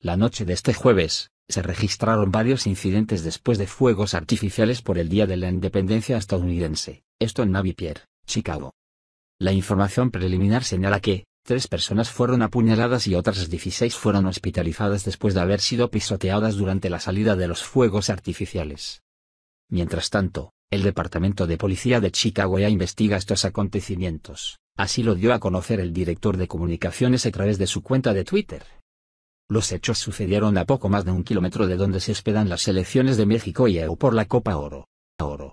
La noche de este jueves, se registraron varios incidentes después de fuegos artificiales por el Día de la Independencia estadounidense, esto en Navy Pier, Chicago. La información preliminar señala que, tres personas fueron apuñaladas y otras 16 fueron hospitalizadas después de haber sido pisoteadas durante la salida de los fuegos artificiales. Mientras tanto, el Departamento de Policía de Chicago ya investiga estos acontecimientos, así lo dio a conocer el director de comunicaciones a través de su cuenta de Twitter. Los hechos sucedieron a poco más de un kilómetro de donde se esperan las selecciones de México y EU por la Copa Oro. Oro.